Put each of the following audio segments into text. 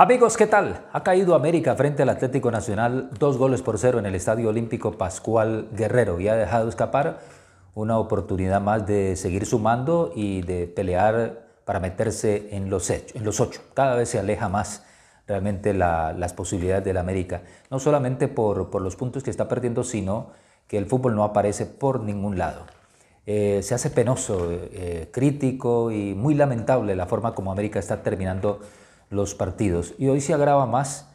Amigos, ¿qué tal? Ha caído América frente al Atlético Nacional dos goles por cero en el Estadio Olímpico Pascual Guerrero y ha dejado escapar una oportunidad más de seguir sumando y de pelear para meterse en los, ocho. Cada vez se aleja más realmente las posibilidades del América, no solamente por, los puntos que está perdiendo, sino que el fútbol no aparece por ningún lado. Eh, se hace penoso, eh, eh, crítico y muy lamentable la forma como América está terminando los partidos. Y hoy se agrava más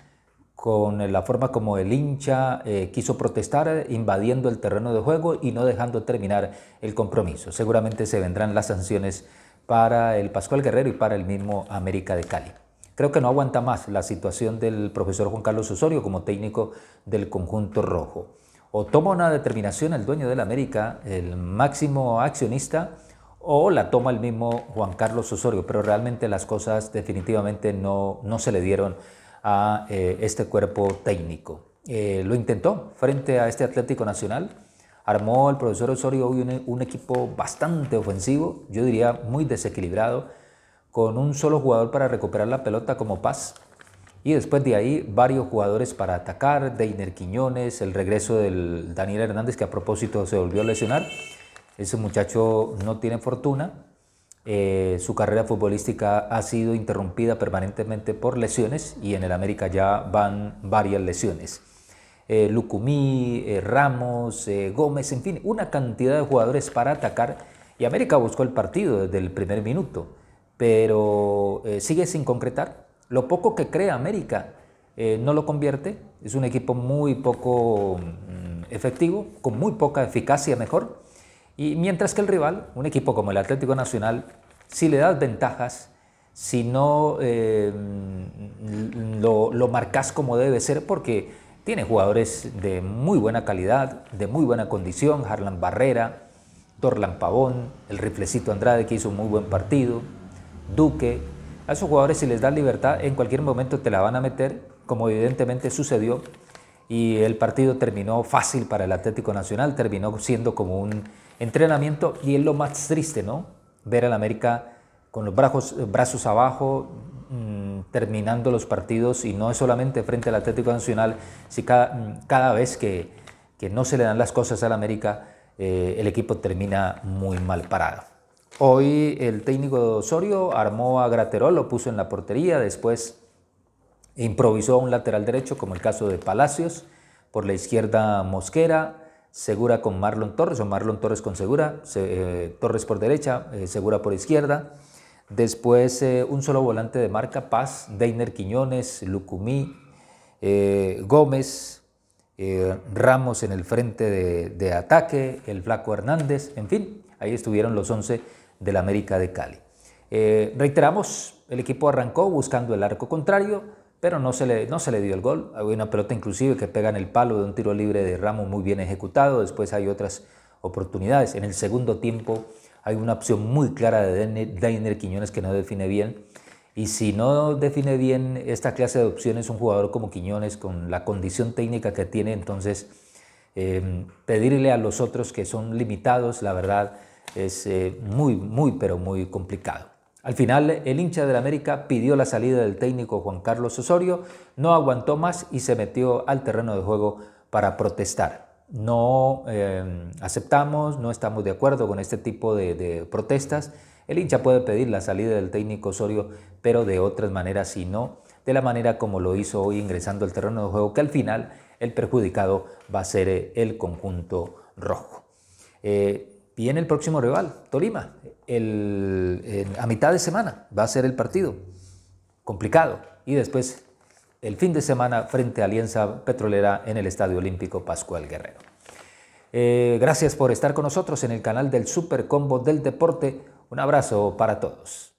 con eh, la forma como el hincha eh, quiso protestar, eh, invadiendo el terreno de juego y no dejando terminar el compromiso. Seguramente se vendrán las sanciones para el Pascual Guerrero y para el mismo América de Cali. Creo que no aguanta más la situación del profesor Juan Carlos Osorio como técnico del conjunto rojo. O toma una determinación el dueño del América, el máximo accionista, o la toma el mismo Juan Carlos Osorio, pero realmente las cosas definitivamente no, se le dieron a eh, este cuerpo técnico. Eh, lo intentó frente a este Atlético Nacional, armó el profesor Osorio un, un, equipo bastante ofensivo, yo diría muy desequilibrado, con un solo jugador para recuperar la pelota como paz. Y después de ahí varios jugadores para atacar, Deiner Quiñones, el regreso del Daniel Hernández que a propósito se volvió a lesionar. Ese muchacho no tiene fortuna, eh, su carrera futbolística ha sido interrumpida permanentemente por lesiones y en el América ya van varias lesiones. Eh, Lucumí, eh, Ramos, eh, Gómez, en fin, una cantidad de jugadores para atacar y América buscó el partido desde el primer minuto, pero sigue sin concretar. Lo poco que crea América no lo convierte, es un equipo muy poco mm, efectivo, con muy poca eficacia mejor y mientras que el rival, un equipo como el Atlético Nacional, si le das ventajas, si no eh, lo, marcas como debe ser, porque tiene jugadores de muy buena calidad, de muy buena condición, Harlan Barrera, Torlan Pavón, el riflecito Andrade que hizo un muy buen partido, Duque. A esos jugadores si les das libertad en cualquier momento te la van a meter, como evidentemente sucedió, y el partido terminó fácil para el Atlético Nacional, terminó siendo como un entrenamiento y es lo más triste, ¿no? Ver al América con los brazos, abajo, mm, terminando los partidos y no es solamente frente al Atlético Nacional, si cada, mm, vez que, no se le dan las cosas al América, eh, el equipo termina muy mal parado. Hoy el técnico de Osorio armó a Graterol, lo puso en la portería, después improvisó a un lateral derecho, como el caso de Palacios, por la izquierda Mosquera, Segura con Marlon Torres, o Marlon Torres con Segura, eh, Torres por derecha, eh, Segura por izquierda. Después eh, un solo volante de marca, Paz, Dainer Quiñones, Lucumí, Gómez, Ramos en el frente de, de, ataque, el Flaco Hernández, en fin, ahí estuvieron los 11 del América de Cali. reiteramos, el equipo arrancó buscando el arco contrario, pero no se, le, no se le dio el gol. Hay una pelota inclusive que pega en el palo de un tiro libre de Ramo muy bien ejecutado, después hay otras oportunidades. En el segundo tiempo hay una opción muy clara de Dainer Quiñones que no define bien. Y si no define bien esta clase de opciones un jugador como Quiñones, con la condición técnica que tiene, entonces em, pedirle a los otros que son limitados, la verdad, es eh, muy, muy, pero muy complicado. Al final, el hincha del América pidió la salida del técnico Juan Carlos Osorio, no aguantó más y se metió al terreno de juego para protestar. No eh, aceptamos, no estamos de acuerdo con este tipo de, protestas. El hincha puede pedir la salida del técnico Osorio, pero de otras maneras, y no, de la manera como lo hizo hoy ingresando al terreno de juego, que al final el perjudicado va a ser eh, el conjunto rojo. Eh, en el próximo rival, Tolima, a mitad de semana va a ser el partido, complicado, y después el fin de semana frente a Alianza Petrolera en el Estadio Olímpico Pascual Guerrero. Eh, gracias por estar con nosotros en el canal del Super Combo del Deporte. Un abrazo para todos.